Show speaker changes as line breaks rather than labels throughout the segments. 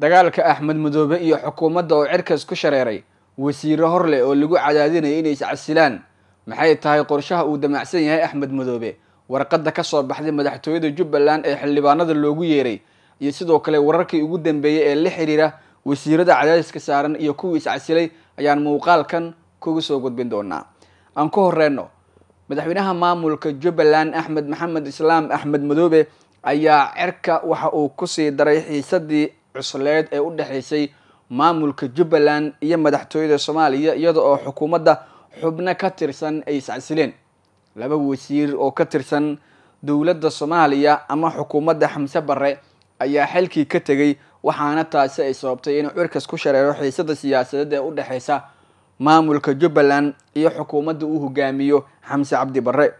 dagaalka axmed madoobe iyo xukuumadda oo cirkaas ku shareeray wasiiro horleh oo lagu cadaadinayo inay iscasilaan maxay tahay qorshaha uu damacsan yahay axmed madoobe warqadda ka soo baxday madaxtooyada jubbaland ee xildhibaanada loogu yeeray iyo sidoo kale wararkii ugu dambeeyey ee la xiriira wasiirada cadaadiska saaran iyo kuwii iscasilay ayaan muuqaalkan kugu soo gudbin doonaa aan ku horeyno madaxweynaha maamulka jubbaland axmed maxamed islaam axmed madoobe ayaa cirka waxa uu kusii daray xiisadii cusleed ee u dhexaysay maamulka jubbaland iyo madaxtooyada soomaaliya iyada oo xukuumadda xubno ka tirsan ay iscasileen laba wasiir oo ka tirsan dowladda soomaaliya ama xukuumadda xamse barre ayaa xilkii ka tegay waxaana taasi ay sababtay inuu cirkas ku shareero xiisada siyaasadeed ee u dhexaysa maamulka jubbaland iyo xukuumadda uu hogaamiyo xamse cabdi barre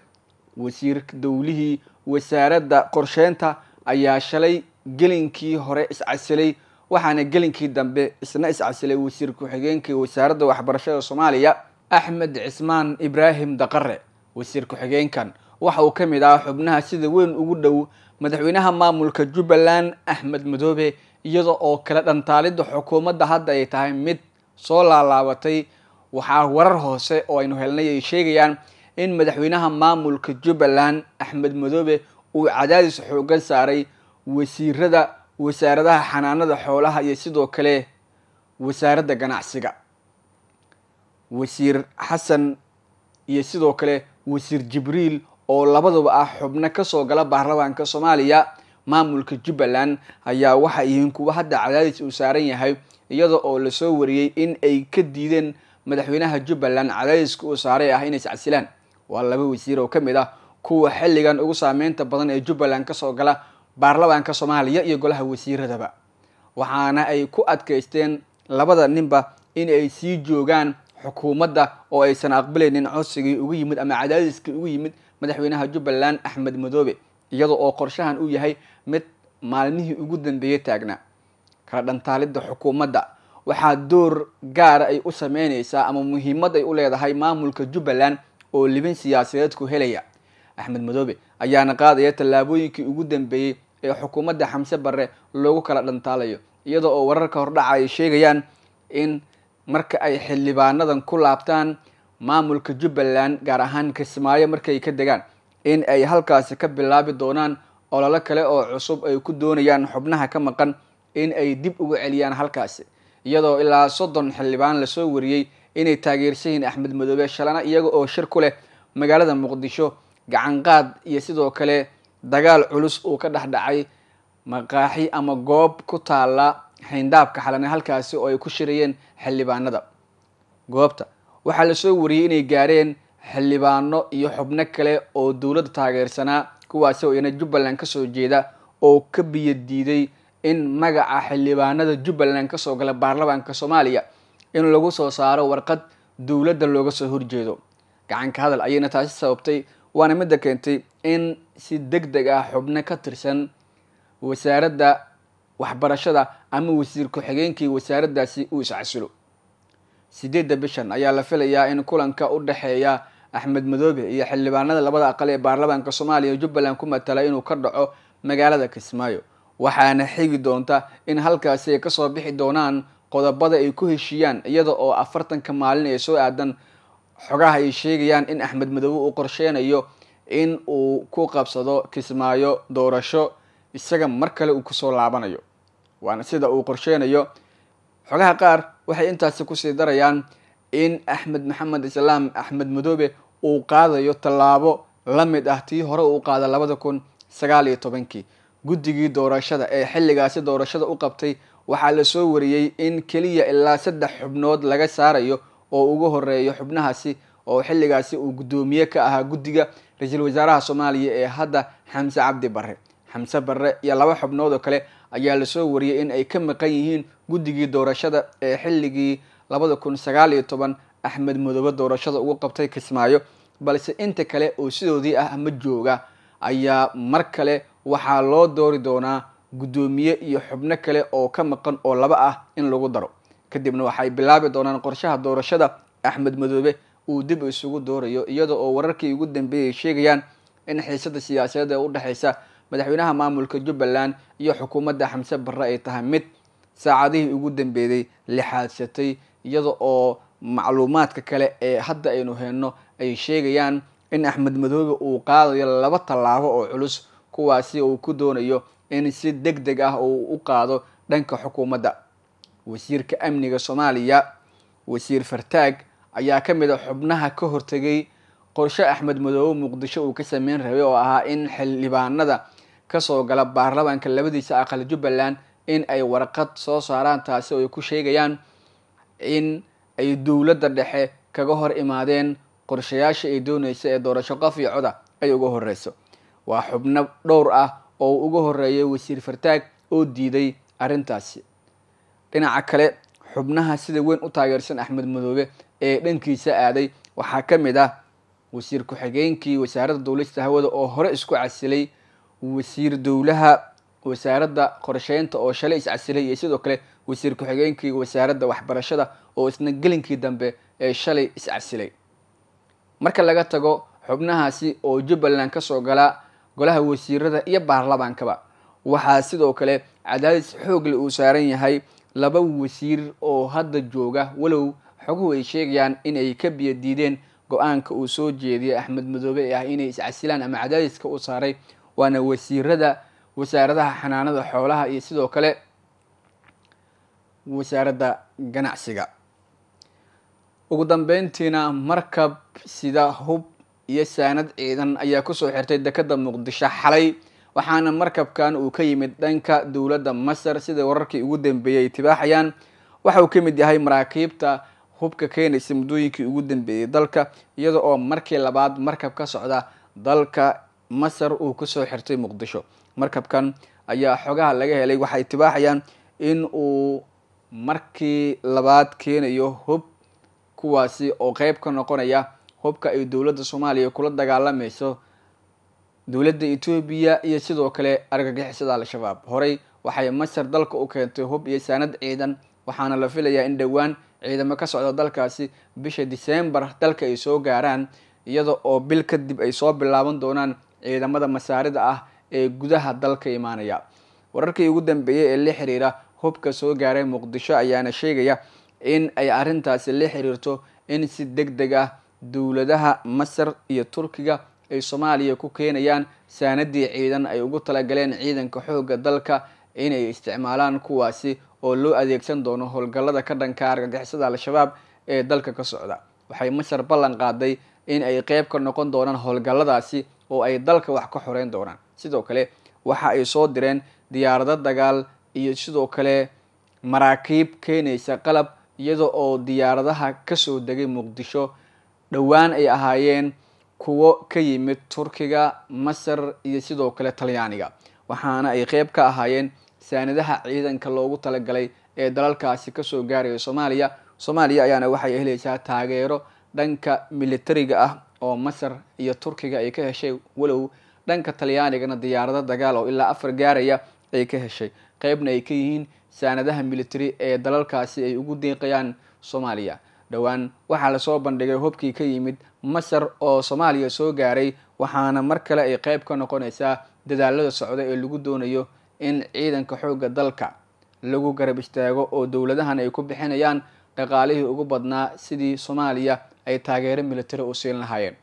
wasiir dowlihii wasaaradda qorsheynta ayaa shalay gelinkii hore iscasilay waxaana gelinkii dambe isna iscasilay wasiir ku-xigeenkii wasaaradda waxbarashada soomaaliya axmed cismaan ibraahim daqare wasiir ku-xigeenkan waxa uu ka mid ahaa xubnaha sida weyn ugu dhow madaxweynaha maamulka jubbaland axmed madoobe iyada oo kale dhantaalidda xukuumadda hadda ay tahay mid soo laalaabatay waxaa warar hoose oo aynu helnay ay sheegayaan in madaxweynaha maamulka jubbaland axmed madoobe uu cadaadis xooggan saaray wasiirada wasaaradaha xanaanada xoolaha iyo sidoo kale wasaaradda ganacsiga wasiir xasan iyo sidoo kale wasiir jibriil oo labadaba ah xubno kasoo gala baarlamaanka soomaaliya maamulka jubbaland ayaa waxa yihiin kuwa hadda cadaadis uu saaran yahay iyada oo lasoo wariyey in ay ka diideen madaxweynaha jubbaland cadaadiska uu saaray ah inay iscasilaan waa laba wasiir oo ka mid ah kuwa xilligan ugu saameynta badan ee jubbaland kasoo gala baarlamaanka soomaaliya iyo golaha wasiiradaba waxaana ay ku adkaysteen labada ninba in ay sii joogaan xukuumadda oo aysan aqbalaynin codsigii ugu yimid ama cadaadiskii ugu yimid madaxweynaha jubbaland axmed madoobe iyada oo qorshahan uu yahay mid maalmihii ugu dambeeyey taagna kala dhantaalidda xukuumadda waxaa door gaara ay u sameyneysaa ama muhiimad ay u leedahay maamulka jubbaland oo libin siyaasadeed ku helaya axmed madoobe ayaana qaadaya tallaabooyinkii ugu dambeeyey ee xukuumadda xamse barre loogu kala dhantaalayo iyadoo oo wararka hordhaca ay sheegayaan in marka ay xildhibaanadan ku laabtaan maamulka jubbaland gaar ahaan kismaayo markay ka degaan in ay halkaasi ka bilaabi doonaan ololo kale oo cusub ay ku doonayaan xubnaha ka maqan in ay dib ugu celiyaan halkaasi iyadoo ilaa soddon xildhibaan lasoo wariyey inay taageersan axmed madoobe shalana iyaga oo shir ku leh magaalada muqdisho gacanqaad iyo sidoo kale dagaal culus uu ka dhex dhacay maqaaxi ama goob ku taalla xayndaabka xalane halkaasi oo ay ku shirayeen xildhibaanada goobta waxaa lasoo wariyey inay gaareen xildhibaano iyo xubno kale oo dowladda taageersanaa kuwaasi oo iyana jubbaland kasoo jeeda oo ka biyo diiday in magaca xildhibaanada jubbaland kasoo gala baarlamaanka soomaaliya in lagu soo saaro warqad dowladda looga soo horjeedo gacanka hadal ayayna taasi sababtay waana midda keentay in si deg deg ah xubno ka tirsan wasaaradda waxbarashada ama wasiir ku-xigeenkii wasaaraddaasi uu iscasulo sideedda bishan ayaa la filayaa in kulanka u dhexeeya axmed madoobe iyo xildhibaanada labada aqal ee baarlamaanka soomaaliya jubbaland ku matala inuu ka dhaco magaalada kismaayo waxaana xigi doonta in halkaasi ay kasoo bixi doonaan qodobada ay ku heshiiyaan iyada oo afartanka maalin ee soo aadan xogaha ay sheegayaan in axmed madoobe uu qorsheynayo in uu ku qabsado kismaayo doorasho isaga mar kale uu kusoo laabanayo waana sida uu qorsheynayo xogaha qaar waxay intaasi kusii darayaan in axmed maxamed islaam axmed madoobe uu qaadayo tallaabo la mid ah tii hore uu qaada labada kun sagaal iyo tobankii guddigii doorashada ee xilligaasi doorashada u qabtay waxaa lasoo wariyey in keliya ilaa saddex xubnood laga saarayo oo ugu horeeyo xubnahaasi oo xilligaasi uu guddoomiye ka ahaa guddiga ra-iisul wasaaraha soomaaliya ee hadda xamse cabdi barre xamse barre iyo laba xubnood oo kale ayaa lasoo wariyay in ay ka maqan yihiin guddigii doorashada ee xilligii labada kun sagaal iyo toban axmed mudoobe doorashada ugu qabtay kismaayo balse inta kale oo sidoodii ah ma jooga ayaa mar kale waxaa loo doori doonaa guddoomiye iyo xubno kale oo ka maqan oo laba ah in lagu daro kadibna waxay bilaabi doonaan qorshaha doorashada axmed madoobe uu dib isugu doorayo iyada oo wararkii ugu dambeeyay sheegayaan in xiisada siyaasadeed ee u dhexeysa madaxweynaha maamulka jubbaland iyo xukuumadda xamse barre ay tahay mid saacadihii ugu dambeeyey lixaadsatay iyada oo macluumaadka kale ee hadda aynu heyno ay sheegayaan in axmed madoobe uu qaadayo laba tallaabo oo culus kuwaasi uu ku doonayo in si deg deg ah uu u qaado dhanka xukuumadda wasiirka amniga soomaaliya wasiir fartaag ayaa ka mid a ah xubnaha ka hortegay qorshe axmed madoobe muqdisho uu ka sameyn rabay oo ahaa in xildhibaanada kasoo gala baarlamaanka labadiisa aqal jubbaland in ay warqad soo saaraan taasi oo ay ku sheegayaan in ay dowladda dhexe kaga hor imaadeen qorshayaasha ay doonaysa ee doorasho qof iyo coda ay uga horeyso waa xubno dhowr ah oo uga horeeya wasiir fartaag oo diiday arrintaasi dhinaca kale xubnaha sida weyn u taageersan axmed madoobe ee dhankiisa aaday waxaa ka mid ah wasiir ku-xigeenkii wasaaradda duulista hawada oo hore isku casilay wasiir dowlaha wasaaradda qorsheynta oo shalay is casilay iyo sidoo kale wasiir ku-xigeenkii wasaaradda waxbarashada oo isna gelinkii dambe ee shalay is casilay marka laga tago xubnahaasi oo jubbaland kasoo galaa golaha wasiirada iyo baarlamaankaba waxaa sidoo kale cadaadis xoogle uu saaran yahay laba wasiir oo hadda jooga walow xoguhu ay sheegayaan inay ka biya diideen go-aanka uu soo jeediyay axmed madoobe ee ah inay iscasilaan ama cadaadiska u saaray waana wasiirada wasaaradaha xanaanada xoolaha iyo sidoo kale wasaaradda ganacsiga ugu dambeyntiina markab sida hub iyo saanad ciidan ayaa kusoo xirtay dekada muqdisho xalay waxaana markabkan uu ka yimid dhanka dowladda masar sida wararkii ugu dambeeyey ay tibaaxayaan waxa uu ka mid yahay maraakiibta hubka keenaysa muddooyinkii ugu dambeeyey dalka iyada oo markii labaad markab ka socda dalka masar uu kasoo xirtay muqdisho markabkan ayaa xogaha laga helay waxay tibaaxayaan in uu markii labaad keenayo hub kuwaasi oo qeyb ka noqonaya hubka ay dowladda soomaaliya kula dagaalamayso dowladda etoobiya iyo sidoo kale argagixisada al-shabaab horey waxay masar dalka u keentay hub iyo saanad ciidan waxaana la filayaa in dhowaan ciidamo ka socda dalkaasi bisha disembar dalka ay soo gaaraan iyada oo bil kadib ay soo bilaaban doonaan ciidamada masaarida ah ee gudaha dalka imaanaya wararkii ugu dambeeyey ee la xiriira hubka soo gaaray muqdisho ayaana sheegaya in ay arrintaasi la xiriirto in si deg deg ah dowladaha masar iyo turkiga ay soomaaliya ku keenayaan saanadii ciidan ay ugu talagaleen ciidanka xooga dalka inay isticmaalaan kuwaasi oo loo adeegsan doono howlgallada ka dhanka argagixisada al-shabaab ee dalka ka socda waxay masar ballan qaaday in ay qeyb ka noqon doonaan howlgalladaasi oo ay dalka wax ka xoreyn doonaan sidoo kale waxa ay soo direen diyaarado dagaal iyo sidoo kale maraakiib keenaysa qalab iyada oo diyaaradaha kasoo degay muqdisho dhowaan ay ahaayeen kuwo ka yimid turkiga masar iyo sidoo kale talyaaniga waxaana ay qeyb ka ahaayeen saanadaha ciidanka loogu talagalay ee dalalkaasi kasoo gaaraya soomaaliya soomaaliya ayaana waxay helaysaa taageero dhanka militariga ah oo masar iyo turkiga ay ka heshay walow dhanka talyaanigana diyaarado dagaal oo ilaa afar gaaraya ay ka heshay qeybna ay ka yihiin saanadaha militari ee dalalkaasi ay ugu diiqayaan soomaaliya dhowaan waxaa lasoo bandhigay hubkii ka yimid masar oo soomaaliya soo gaaray waxaana mar kale ay qeyb ka noqonaysaa dadaalada socda ee lagu doonayo in ciidanka xoogga dalka lagu garab istaago oo dowladahan ay ku bixinayaan dhaqaalihii ugu badnaa sidii soomaaliya ay taageero militari u siin lahaayeen